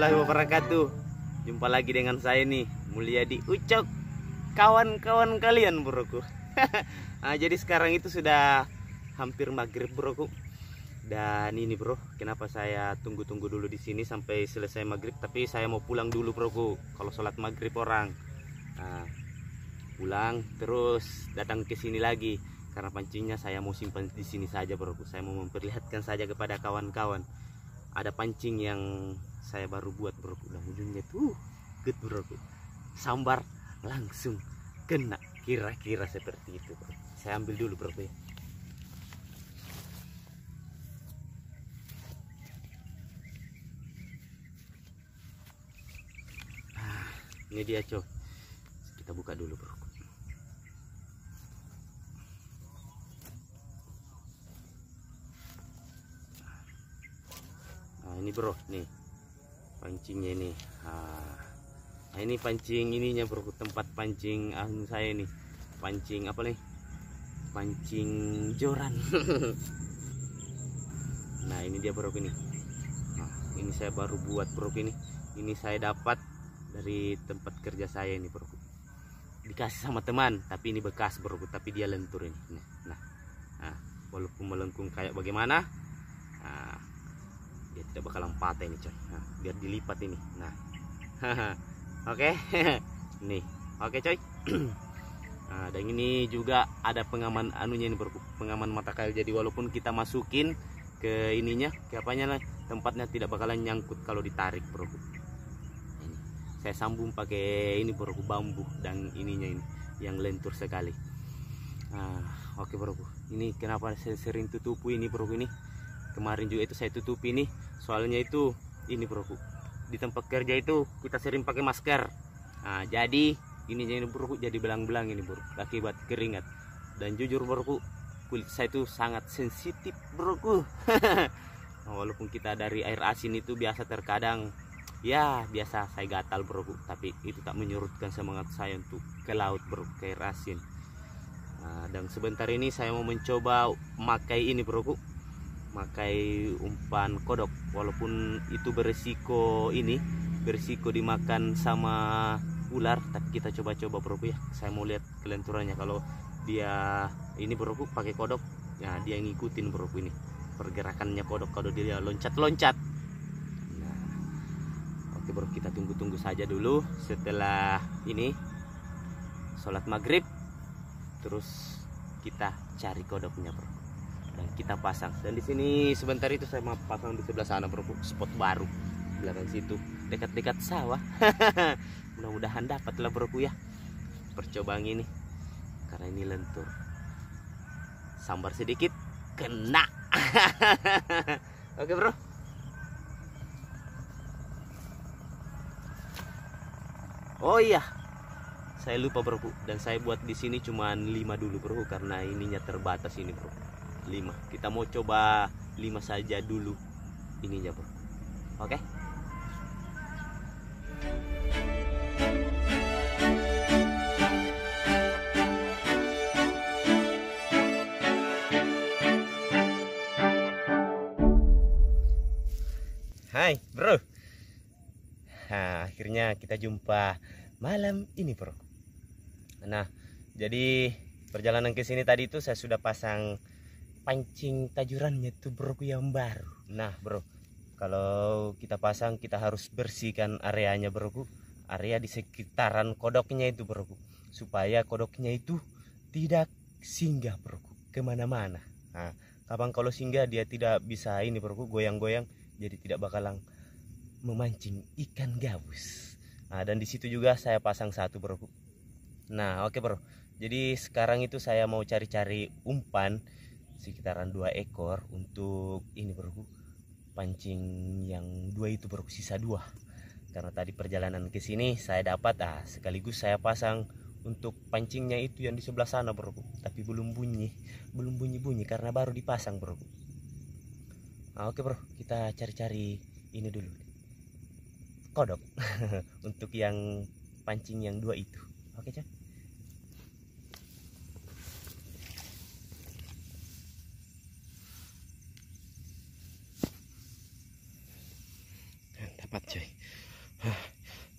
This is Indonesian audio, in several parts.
warahmatullahi wabarakatuh Jumpa lagi dengan saya nih Mulyadi Ucok Kawan-kawan kalian broku nah, Jadi sekarang itu sudah hampir maghrib broku Dan ini bro Kenapa saya tunggu-tunggu dulu di sini sampai selesai maghrib Tapi saya mau pulang dulu broku Kalau sholat maghrib orang nah, Pulang terus datang ke sini lagi karena pancingnya saya mau simpan di sini saja broku saya mau memperlihatkan saja kepada kawan-kawan ada pancing yang saya baru buat bro udah ujungnya tuh good bro sambar langsung kena kira-kira seperti itu bro saya ambil dulu bro ya ah, ini dia cok kita buka dulu bro Nah, ini bro nih pancingnya ini ah. nah ini pancing ininya bro tempat pancing ah, saya nih pancing apa nih pancing joran nah ini dia bro ini nah, ini saya baru buat bro ini ini saya dapat dari tempat kerja saya ini bro dikasih sama teman tapi ini bekas bro tapi dia lentur ini nah, nah ah, walaupun melengkung kayak bagaimana nah, tidak bakalan patah ini coy nah, biar dilipat ini nah oke nih oke coy nah, dan ini juga ada pengaman anunya ini pengaman mata kail jadi walaupun kita masukin ke ininya ke apanya lah tempatnya tidak bakalan nyangkut kalau ditarik bro ini. saya sambung pakai ini bro bambu dan ininya ini yang lentur sekali nah, oke bro ini kenapa saya sering tutupi ini bro ini kemarin juga itu saya tutupi ini soalnya itu ini broku di tempat kerja itu kita sering pakai masker nah, jadi ini jadi broku jadi belang-belang ini bro akibat keringat dan jujur broku kulit saya itu sangat sensitif broku nah, walaupun kita dari air asin itu biasa terkadang ya biasa saya gatal broku tapi itu tak menyurutkan semangat saya untuk ke laut bro ke air asin Nah, dan sebentar ini saya mau mencoba memakai ini broku makai umpan kodok walaupun itu berisiko ini berisiko dimakan sama ular tapi kita coba-coba bro ya saya mau lihat kelenturannya kalau dia ini bro pakai kodok ya dia ngikutin bro ini pergerakannya kodok kalau dia loncat-loncat nah, oke bro kita tunggu-tunggu saja dulu setelah ini sholat maghrib terus kita cari kodoknya bro dan kita pasang dan di sini sebentar itu saya mau pasang di sebelah sana bro spot baru belakang situ dekat-dekat sawah mudah-mudahan dapat lah bro ya percobaan ini karena ini lentur sambar sedikit kena oke bro Oh iya, saya lupa bro dan saya buat di sini cuma 5 dulu bro karena ininya terbatas ini bro. 5 kita mau coba 5 saja dulu ini ininya bro oke Hai bro nah, Akhirnya kita jumpa malam ini bro Nah jadi perjalanan ke sini tadi itu saya sudah pasang pancing tajurannya itu bro yang baru nah bro kalau kita pasang kita harus bersihkan areanya bro area di sekitaran kodoknya itu bro supaya kodoknya itu tidak singgah bro kemana-mana nah kapan kalau singgah dia tidak bisa ini bro goyang-goyang jadi tidak bakalan memancing ikan gabus nah dan di situ juga saya pasang satu bro nah oke okay, bro jadi sekarang itu saya mau cari-cari umpan sekitaran dua ekor untuk ini bro pancing yang dua itu bro sisa dua karena tadi perjalanan ke sini saya dapat ah sekaligus saya pasang untuk pancingnya itu yang di sebelah sana bro tapi belum bunyi belum bunyi bunyi karena baru dipasang bro nah, oke bro kita cari-cari ini dulu kodok untuk yang pancing yang dua itu oke cak tepat coy Hah.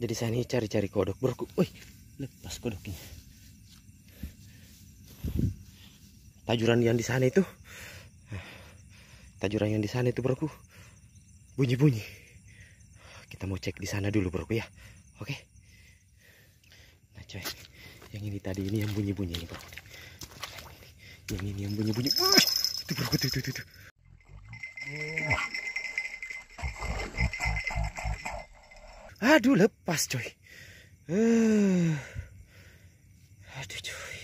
jadi saya ini cari-cari kodok bro woi lepas kodoknya tajuran yang di sana itu tajuran yang di sana itu broku bunyi-bunyi kita mau cek di sana dulu broku ya oke nah coy yang ini tadi ini yang bunyi-bunyi ini berku, yang ini yang bunyi-bunyi itu broku tuh tuh tuh, tuh. Aduh lepas coy. Uh. Aduh coy.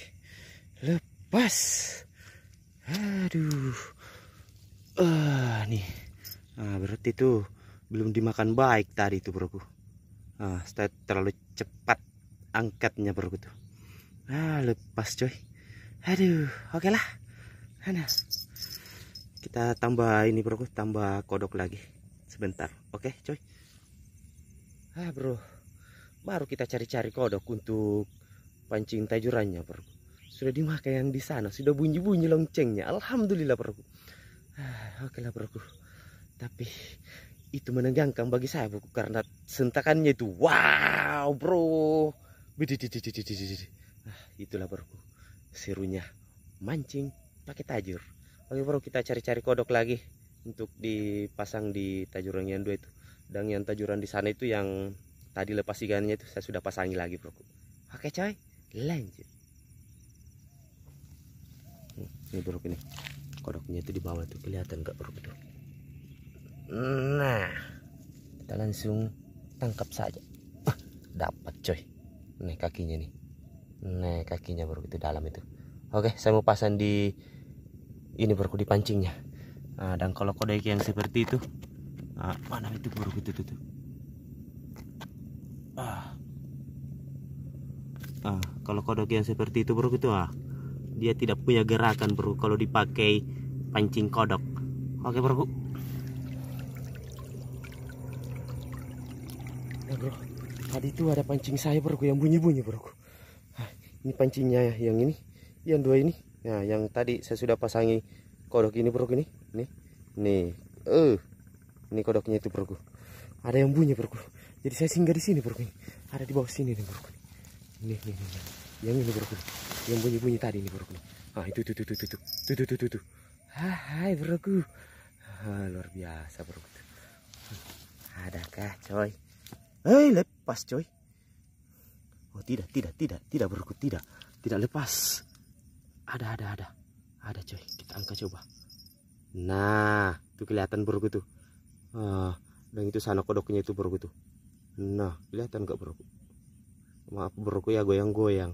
Lepas. Aduh. Uh, nih. Nah, berarti tuh belum dimakan baik tadi tuh broku. Nah, setelah terlalu cepat angkatnya broku tuh. Nah, lepas coy. Aduh, oke lah. Nah, kita tambah ini broku, tambah kodok lagi sebentar. Oke, okay, coy ah bro baru kita cari-cari kodok untuk pancing tajurannya bro sudah dimakan yang di sana sudah bunyi-bunyi loncengnya alhamdulillah bro ah, oke lah bro tapi itu menegangkan bagi saya bro karena sentakannya itu wow bro ah, itulah bro serunya mancing pakai tajur oke bro kita cari-cari kodok lagi untuk dipasang di tajurannya yang dua itu dan yang tajuran di sana itu yang tadi lepas ikannya itu saya sudah pasangi lagi bro oke coy lanjut hmm, ini bro ini kodoknya itu di bawah tuh kelihatan gak bro itu nah kita langsung tangkap saja ah, dapat coy nih kakinya nih nih kakinya bro itu dalam itu oke saya mau pasang di ini bro di pancingnya nah, dan kalau kodok yang seperti itu Nah, mana itu buruk itu tuh. Ah. Ah, kalau kodok yang seperti itu buruk itu ah. Dia tidak punya gerakan bro kalau dipakai pancing kodok. Oke bro. Ya bro, tadi itu ada pancing saya bro yang bunyi-bunyi bro. Ah, ini pancingnya yang ini, yang dua ini. Nah, yang tadi saya sudah pasangi kodok ini bro ini. Nih. Nih. Eh. Uh. Ini kodoknya itu bro Ada yang bunyi bro Jadi saya singgah di sini bro Ada di bawah sini nih bro Ini, ini, ini. Yang ini bro Yang bunyi-bunyi tadi ini bro Ah itu, itu, itu, itu, itu, itu, itu, itu, itu. itu. Ah, hai bro Ah, luar biasa ada hmm, Adakah coy? Hei eh, lepas coy. Oh tidak, tidak, tidak, tidak bro tidak, tidak lepas. Ada, ada, ada, ada coy. Kita angkat coba. Nah, tuh kelihatan broku tuh. Nah, dan itu sana kodoknya itu bro itu nah kelihatan gak bro maaf bro ya goyang-goyang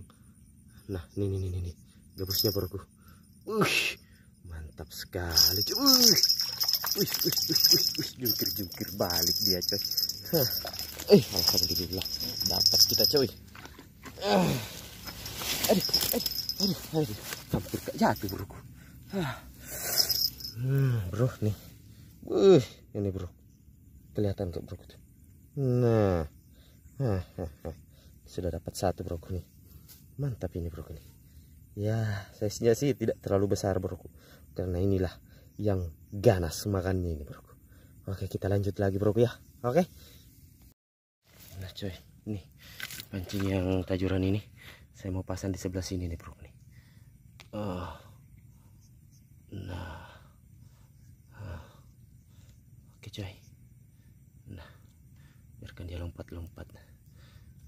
nah nih nih nih nih gabusnya bro uh mantap sekali uh, uh wih wih wih wih jungkir jungkir balik dia coy eh alhamdulillah dapat kita coy ah. aduh aduh aduh aduh hampir jatuh bro ah. hmm, bro nih uh ini bro kelihatan tuh bro nah sudah dapat satu bro nih mantap ini bro nih ya size-nya sih tidak terlalu besar bro karena inilah yang ganas makannya ini bro oke kita lanjut lagi bro ya oke nah coy ini pancing yang tajuran ini saya mau pasang di sebelah sini nih bro nih oh nah coy nah biarkan dia lompat-lompat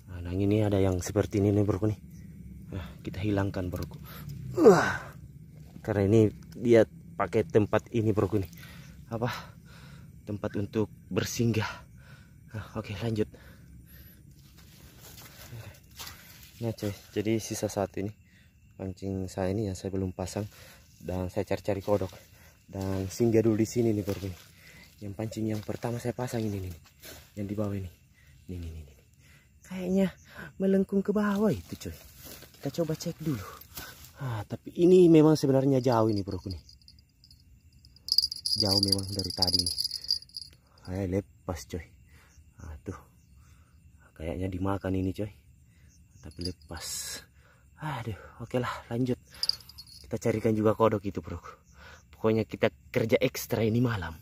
nah, nah ini ada yang seperti ini nih bro nih nah, kita hilangkan bro Wah. karena ini dia pakai tempat ini bro nih apa tempat untuk bersinggah nah, oke okay, lanjut nah coy jadi sisa satu ini pancing saya ini yang saya belum pasang dan saya cari-cari kodok dan singgah dulu di sini nih bro nih yang pancing yang pertama saya pasang ini nih yang di bawah ini nih nih nih kayaknya melengkung ke bawah itu coy kita coba cek dulu ah, tapi ini memang sebenarnya jauh ini bro nih jauh memang dari tadi nih ayo eh, lepas coy ah, tuh kayaknya dimakan ini coy tapi lepas aduh oke lah lanjut kita carikan juga kodok itu bro pokoknya kita kerja ekstra ini malam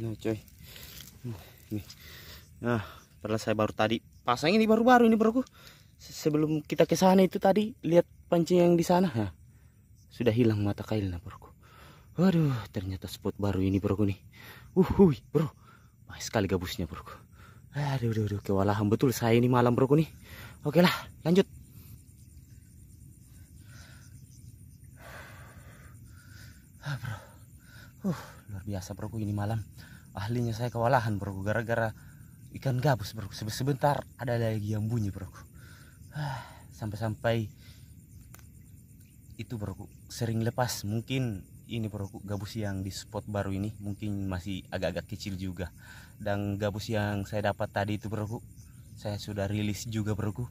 nah coy hmm, nah padahal saya baru tadi pasang ini baru-baru ini broku sebelum kita ke sana itu tadi lihat pancing yang di sana nah, sudah hilang mata kailnya broku waduh ternyata spot baru ini broku nih Uhui, bro Wah, sekali gabusnya broku aduh aduh aduh kewalahan betul saya ini malam broku nih oke lah lanjut ah bro uh biasa broku ini malam ahlinya saya kewalahan broku gara-gara ikan gabus broku sebentar ada lagi yang bunyi broku ah, sampai-sampai itu broku sering lepas mungkin ini broku gabus yang di spot baru ini mungkin masih agak-agak kecil juga dan gabus yang saya dapat tadi itu broku saya sudah rilis juga broku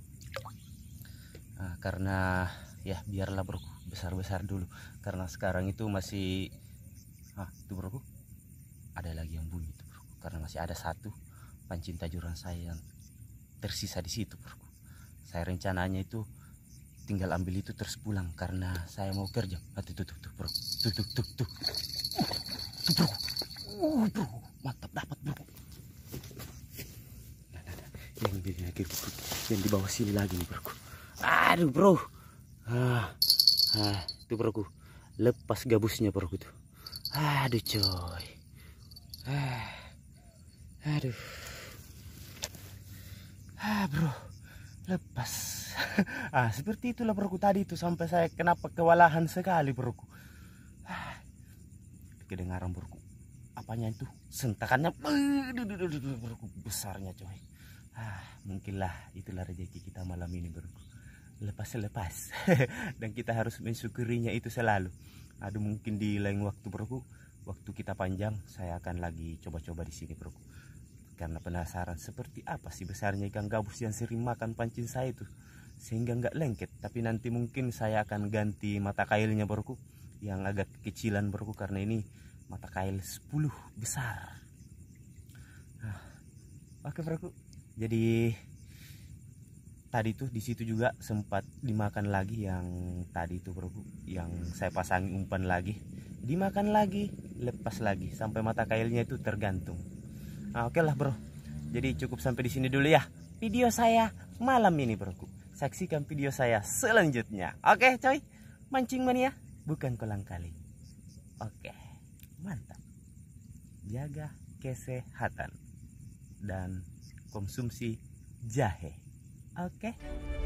nah, karena ya biarlah broku besar-besar dulu karena sekarang itu masih ah itu bro ada lagi yang bunyi itu bro karena masih ada satu pancing tajuran saya yang tersisa di situ bro saya rencananya itu tinggal ambil itu terus pulang karena saya mau kerja Ah, tuh tuh tuh bro tuh tuh tuh tuh tuh bro uh, bro mantap dapat bro nah, nah, nah. yang di lagi yang di bawah sini lagi nih bro aduh bro ah, ah itu bro lepas gabusnya bro tuh gitu aduh coy ah, aduh ah bro lepas ah seperti itulah broku tadi itu sampai saya kenapa kewalahan sekali broku ah, kedengaran broku apanya itu sentakannya broku besarnya coy ah mungkinlah itulah rezeki kita malam ini broku lepas lepas dan kita harus mensyukurinya itu selalu ada mungkin di lain waktu broku waktu kita panjang saya akan lagi coba-coba di sini broku karena penasaran seperti apa sih besarnya ikan gabus yang sering makan pancing saya itu sehingga nggak lengket tapi nanti mungkin saya akan ganti mata kailnya broku yang agak kecilan broku karena ini mata kail 10 besar nah, oke broku jadi tadi tuh di situ juga sempat dimakan lagi yang tadi tuh bro yang saya pasang umpan lagi dimakan lagi lepas lagi sampai mata kailnya itu tergantung nah, oke okay lah bro jadi cukup sampai di sini dulu ya video saya malam ini bro saksikan video saya selanjutnya oke okay, coy mancing mania bukan kolang kali oke okay, mantap jaga kesehatan dan konsumsi jahe Okay.